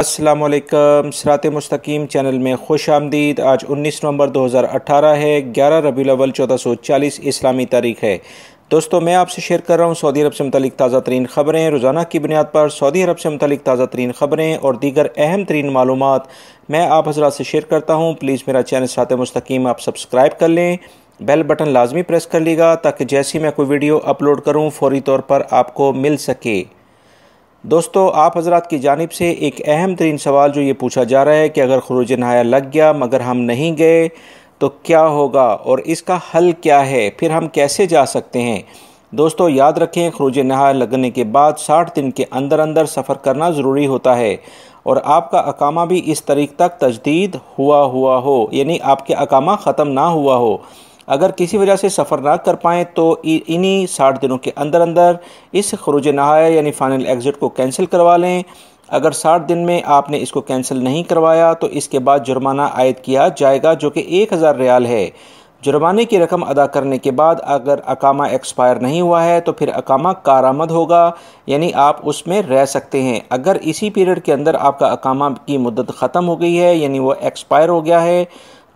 السلام علیکم سرات مستقیم چینل میں خوش آمدید آج انیس نومبر دو ہزار اٹھارہ ہے گیارہ ربی الاول چودہ سو چالیس اسلامی تاریخ ہے دوستو میں آپ سے شیئر کر رہا ہوں سعودی عرب سے متعلق تازہ ترین خبریں روزانہ کی بنیاد پر سعودی عرب سے متعلق تازہ ترین خبریں اور دیگر اہم ترین معلومات میں آپ حضرات سے شیئر کرتا ہوں پلیز میرا چینل سرات مستقیم آپ سبسکرائب کر لیں بیل بٹن لازمی پریس کر لیے گا تاکہ جیسی میں کوئی ویڈیو اپلوڈ کروں فوری طور پر آپ کو مل سکے دوستو آپ حضرات کی جانب سے ایک اہم ترین سوال جو یہ پوچھا جا رہا ہے کہ اگر خروج نہایا لگ گیا مگر ہم نہیں گئے تو کیا ہوگا اور اس کا حل کیا ہے پھر ہم کیسے جا سکتے ہیں دوستو یاد رکھیں خروج نہایا لگنے کے بعد ساٹھ دن کے اندر اندر سفر کرنا ضروری ہوتا ہے اور آپ کا اقامہ بھی اس طریق تک تجدید ہوا ہوا ہو یعنی آپ کے اقامہ ختم نہ ہوا ہو اگر کسی وجہ سے سفر نہ کر پائیں تو انہی ساٹھ دنوں کے اندر اندر اس خروج نہایت یعنی فائنل ایگزٹ کو کینسل کروا لیں اگر ساٹھ دن میں آپ نے اس کو کینسل نہیں کروایا تو اس کے بعد جرمانہ عائد کیا جائے گا جو کہ ایک ہزار ریال ہے جرمانے کی رقم ادا کرنے کے بعد اگر اقامہ ایکسپائر نہیں ہوا ہے تو پھر اقامہ کارآمد ہوگا یعنی آپ اس میں رہ سکتے ہیں اگر اسی پیریڈ کے اندر آپ کا اقامہ کی مدت ختم ہو گئی ہے یعنی وہ ایکسپائر ہو گیا ہے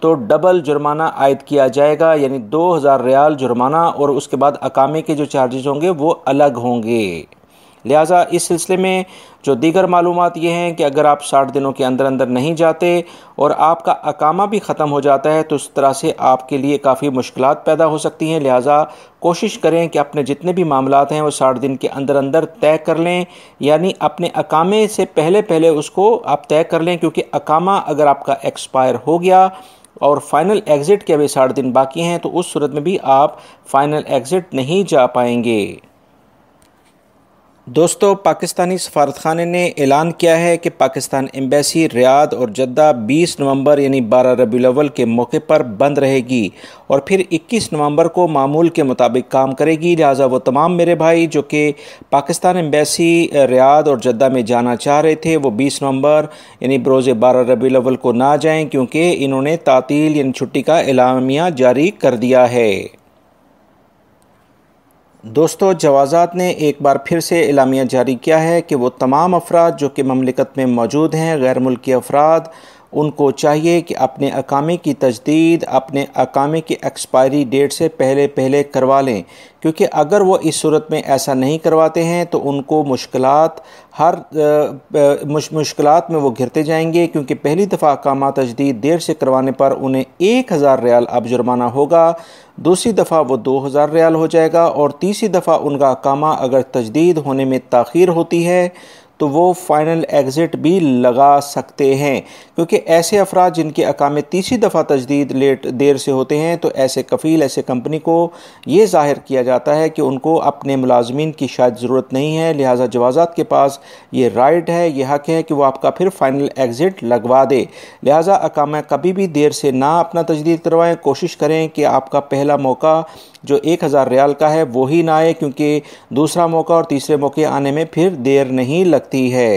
تو ڈبل جرمانہ عائد کیا جائے گا یعنی دو ہزار ریال جرمانہ اور اس کے بعد اقامے کے جو چارجز ہوں گے وہ الگ ہوں گے لہٰذا اس سلسلے میں جو دیگر معلومات یہ ہیں کہ اگر آپ ساٹھ دنوں کے اندر اندر نہیں جاتے اور آپ کا اقامہ بھی ختم ہو جاتا ہے تو اس طرح سے آپ کے لیے کافی مشکلات پیدا ہو سکتی ہیں لہٰذا کوشش کریں کہ اپنے جتنے بھی معاملات ہیں وہ ساٹھ دن کے اندر اندر طے کر لیں یعنی اپنے اقامے سے پہلے پہلے اس کو آپ طے کر لیں کیونکہ اقامہ اگر آپ کا ایکسپائر ہو گیا اور فائنل ایگزٹ کے ابھی ساٹھ دن باقی ہیں تو اس صورت میں بھی آپ فائنل ایگزٹ نہیں جا پائیں گے دوستو پاکستانی سفارت خانے نے اعلان کیا ہے کہ پاکستان ایمبیسی ریاض اور جدہ بیس نومبر یعنی بارہ ربی الاول کے موقع پر بند رہے گی اور پھر اکیس نومبر کو معمول کے مطابق کام کرے گی لہٰذا وہ تمام میرے بھائی جو کہ پاکستان امبیسی ریاض اور جدہ میں جانا چاہ رہے تھے وہ بیس نومبر یعنی بروز بارہ ربی الاول کو نہ جائیں کیونکہ انہوں نے تعطیل یعنی چھٹی کا اعلامیہ جاری کر دیا ہے دوستو جوازات نے ایک بار پھر سے اعلامیہ جاری کیا ہے کہ وہ تمام افراد جو کہ مملکت میں موجود ہیں غیر ملکی افراد ان کو چاہیے کہ اپنے اقامے کی تجدید اپنے اقامے کی ایکسپائری ڈیٹ سے پہلے پہلے کروا لیں کیونکہ اگر وہ اس صورت میں ایسا نہیں کرواتے ہیں تو ان کو مشکلات ہر مشکلات میں وہ گھرتے جائیں گے کیونکہ پہلی دفعہ اقامہ تجدید دیر سے کروانے پر انہیں ایک ہزار ریال اب جرمانہ ہوگا دوسری دفعہ وہ دو ہزار ریال ہو جائے گا اور تیسری دفعہ ان کا اقامہ اگر تجدید ہونے میں تاخیر ہوتی ہے تو وہ فائنل ایگزٹ بھی لگا سکتے ہیں کیونکہ ایسے افراد جن کے اقامے تیسری دفعہ تجدید لیٹ دیر سے ہوتے ہیں تو ایسے کفیل ایسے کمپنی کو یہ ظاہر کیا جاتا ہے کہ ان کو اپنے ملازمین کی شاید ضرورت نہیں ہے لہٰذا جوازات کے پاس یہ رائٹ ہے یہ حق ہے کہ وہ آپ کا پھر فائنل ایگزٹ لگوا دے لہٰذا اقامہ کبھی بھی دیر سے نہ اپنا تجدید کروائیں کوشش کریں کہ آپ کا پہلا موقع جو ایک ہزار ریال کا ہے وہی نہ آئے کیونکہ دوسرا موقع اور تیسرے موقع آنے میں پھر دیر نہیں لگتی ہے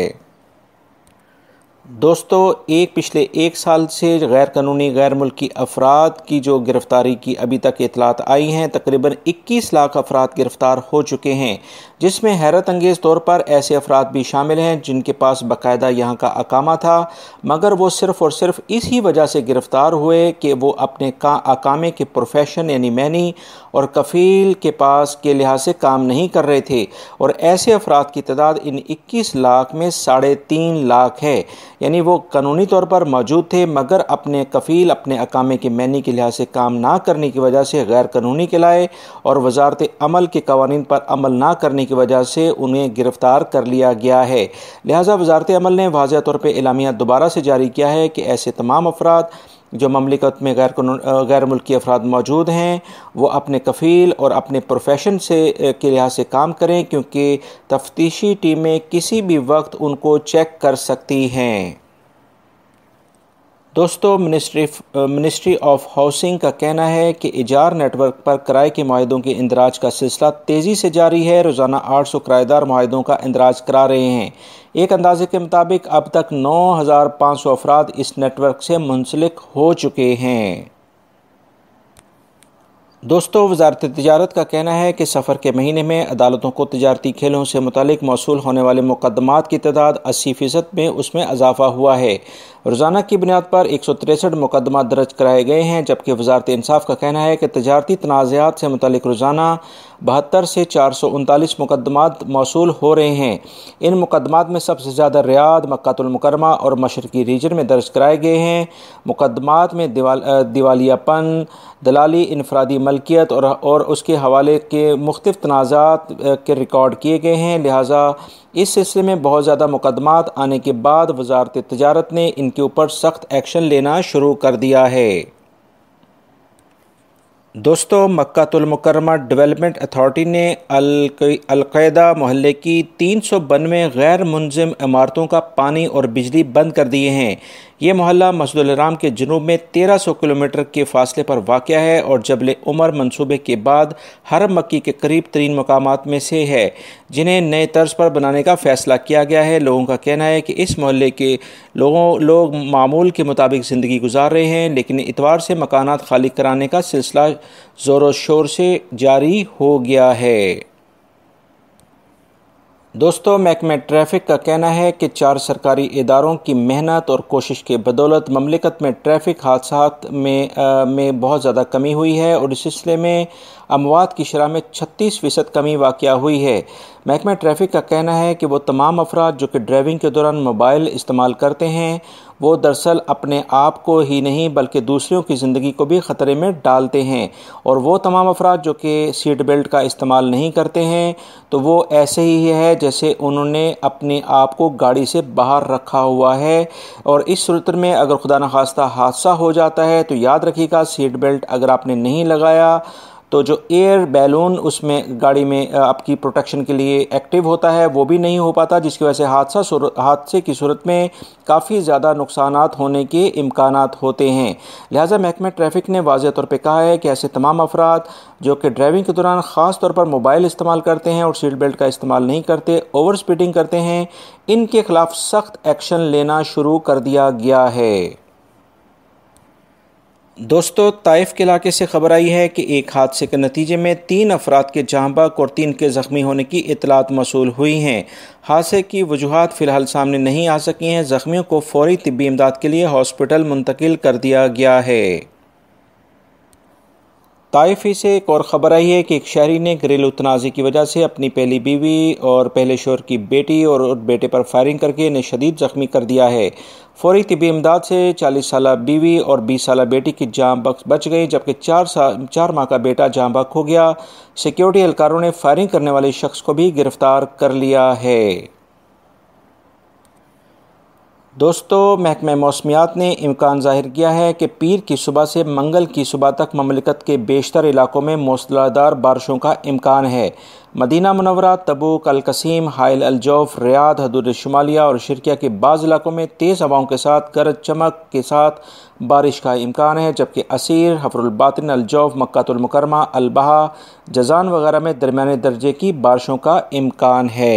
دوستو ایک پچھلے ایک سال سے غیر قانونی غیر ملکی افراد کی جو گرفتاری کی ابھی تک اطلاعات آئی ہیں تقریباً اکیس لاکھ افراد گرفتار ہو چکے ہیں جس میں حیرت انگیز طور پر ایسے افراد بھی شامل ہیں جن کے پاس باقاعدہ یہاں کا اقامہ تھا مگر وہ صرف اور صرف اسی وجہ سے گرفتار ہوئے کہ وہ اپنے اقامے کے پروفیشن یعنی مینی اور کفیل کے پاس کے لحاظ سے کام نہیں کر رہے تھے اور ایسے افراد کی تعداد ان اکیس لاکھ میں ساڑھے تین لاکھ ہے یعنی وہ قانونی طور پر موجود تھے مگر اپنے کفیل اپنے اقامے کے مینی کے لحاظ سے کام نہ کرنے کی وجہ سے غیر قانونی قلعے اور وزارت عمل کے قوانین پر عمل نہ کرنے کی وجہ سے انہیں گرفتار کر لیا گیا ہے لہٰذا وزارت عمل نے واضح طور پہ اعلامیہ دوبارہ سے جاری کیا ہے کہ ایسے تمام افراد جو مملکت میں غیر غیر ملکی افراد موجود ہیں وہ اپنے کفیل اور اپنے پروفیشن سے کے لحاظ سے کام کریں کیونکہ تفتیشی ٹیمیں کسی بھی وقت ان کو چیک کر سکتی ہیں دوستو منسٹری آف ہاؤسنگ کا کہنا ہے کہ اجار نیٹ ورک پر کرائے کے معاہدوں کے اندراج کا سلسلہ تیزی سے جاری ہے روزانہ آٹھ سو کرایہ دار معاہدوں کا اندراج کرا رہے ہیں ایک اندازے کے مطابق اب تک نو ہزار پانچ سو افراد اس نیٹ ورک سے منسلک ہو چکے ہیں دوستو وزارت تجارت کا کہنا ہے کہ سفر کے مہینے میں عدالتوں کو تجارتی کھیلوں سے متعلق موصول ہونے والے مقدمات کی تعداد اسی فیصد میں اس میں اضافہ ہوا ہے روزانہ کی بنیاد پر 163 مقدمات درج کرائے گئے ہیں جبکہ وزارت انصاف کا کہنا ہے کہ تجارتی تنازعات سے متعلق روزانہ بہتر سے چار سو انتالیس مقدمات موصول ہو رہے ہیں ان مقدمات میں سب سے زیادہ ریاض مکات المکرمہ اور مشرقی ریجن میں درج کرائے گئے ہیں مقدمات میں دیوالیہ پن دلالی انفرادی ملکیت اور اور اس کے حوالے کے مختلف تنازعات کے ریکارڈ کیے گئے ہیں لہٰذا اس سلسلے میں بہت زیادہ مقدمات آنے کے بعد وزارت تجارت نے ان کے اوپر سخت ایکشن لینا شروع کر دیا ہے دوستو مکہ المکرمہ ڈیولپمنٹ اتھارٹی نے القاعدہ محلے کی تین سو بنوے غیر منظم عمارتوں کا پانی اور بجلی بند کر دیے ہیں یہ محلہ مسجد الرام کے جنوب میں تیرہ سو کلومیٹر کے فاصلے پر واقع ہے اور جبل عمر منصوبے کے بعد ہر مکی کے قریب ترین مقامات میں سے ہے جنہیں نئے طرز پر بنانے کا فیصلہ کیا گیا ہے لوگوں کا کہنا ہے کہ اس محلے کے لوگوں لوگ معمول کے مطابق زندگی گزار رہے ہیں لیکن اتوار سے مکانات خالی کرانے کا سلسلہ زور و شور سے جاری ہو گیا ہے دوستو محکمہ ٹریفک کا کہنا ہے کہ چار سرکاری اداروں کی محنت اور کوشش کے بدولت مملکت میں ٹریفک حادثات میں بہت زیادہ کمی ہوئی ہے اور اس سلسلے میں اموات کی شرح میں چھتیس فیصد کمی واقع ہوئی ہے محکمہ ٹریفک کا کہنا ہے کہ وہ تمام افراد جو کہ ڈرائیونگ کے دوران موبائل استعمال کرتے ہیں وہ دراصل اپنے آپ کو ہی نہیں بلکہ دوسریوں کی زندگی کو بھی خطرے میں ڈالتے ہیں اور وہ تمام افراد جو کہ سیٹ بیلٹ کا استعمال نہیں کرتے ہیں تو وہ ایسے ہی ہے جیسے انہوں نے اپنے آپ کو گاڑی سے باہر رکھا ہوا ہے اور اس صورت میں اگر خدا نخواستہ حادثہ ہو جاتا ہے تو یاد رکھیے گا سیٹ بیلٹ اگر آپ نے نہیں لگایا تو جو ایئر بیلون اس میں گاڑی میں آپ کی پروٹیکشن کے لیے ایکٹیو ہوتا ہے وہ بھی نہیں ہو پاتا جس کی وجہ سے حادثہ حادثے کی صورت میں کافی زیادہ نقصانات ہونے کے امکانات ہوتے ہیں لہٰذا محکمہ ٹریفک نے واضح طور پہ کہا ہے کہ ایسے تمام افراد جو کہ ڈرائیونگ کے دوران خاص طور پر موبائل استعمال کرتے ہیں اور سیٹ بیلٹ کا استعمال نہیں کرتے اوور سپیڈنگ کرتے ہیں ان کے خلاف سخت ایکشن لینا شروع کر دیا گیا ہے دوستو طائف کے علاقے سے خبر آئی ہے کہ ایک حادثے کے نتیجے میں تین افراد کے جہاں باک اور تین کے زخمی ہونے کی اطلاعات موصول ہوئی ہیں حادثے کی وجوہات فی الحال سامنے نہیں آ سکی ہیں زخمیوں کو فوری طبی امداد کے لیے ہاسپٹل منتقل کر دیا گیا ہے طائف ہی سے ایک اور خبر آئی ہے کہ ایک شہری نے گھریلو تنازع کی وجہ سے اپنی پہلی بیوی اور پہلے شور کی بیٹی اور بیٹے پر فائرنگ کر کے انہیں شدید زخمی کر دیا ہے فوری طبی امداد سے چالیس سالہ بیوی اور بیس سالہ بیٹی کی جام بخش بچ گئی جبکہ چار ماہ کا بیٹا جام بک ہو گیا سیکیورٹی اہلکاروں نے فائرنگ کرنے والے شخص کو بھی گرفتار کر لیا ہے دوستو محکمہ موسمیات نے امکان ظاہر کیا ہے کہ پیر کی صبح سے منگل کی صبح تک مملکت کے بیشتر علاقوں میں موصلادار بارشوں کا امکان ہے مدینہ منورہ تبوک القسیم حائل الجوف ریاد شمالیہ اور شرکیہ کے بعض علاقوں میں تیز ہواؤں کے ساتھ گرج چمک کے ساتھ بارش کا امکان ہے جبکہ اسیر حفر الباطن الجوف مکات المکرمہ البہا جزان وغیرہ میں درمیانے درجے کی بارشوں کا امکان ہے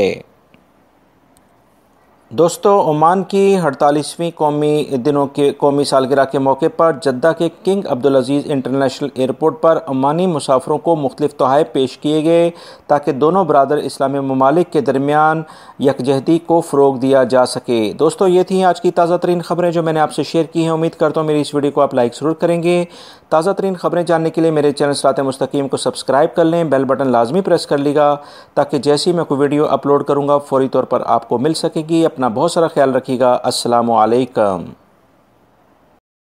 دوستو عمان کی ہڑتالیسویں قومی دنوں کے قومی سالگرہ کے موقع پر جدہ کے کنگ عبدالعزیز انٹرنیشنل ایئرپورٹ پر عمانی مسافروں کو مختلف تحائف پیش کیے گئے تاکہ دونوں برادر اسلامی ممالک کے درمیان یکجہتی کو فروغ دیا جا سکے دوستو یہ تھیں آج کی تازہ ترین خبریں جو میں نے آپ سے شیئر کی ہیں امید کرتا ہوں میری اس ویڈیو کو آپ لائک ضرور کریں گے تازہ ترین خبریں جاننے کے لیے میرے چینل سرات مستقیم کو سبسکرائب کر لیں بیل بٹن لازمی پریس کر لیے گا تاکہ جیسی میں کوئی ویڈیو اپلوڈ کروں گا فوری طور پر آپ کو مل سکے گی اپنا اپنا بہت سارا خیال رکھیے گا السلام علیکم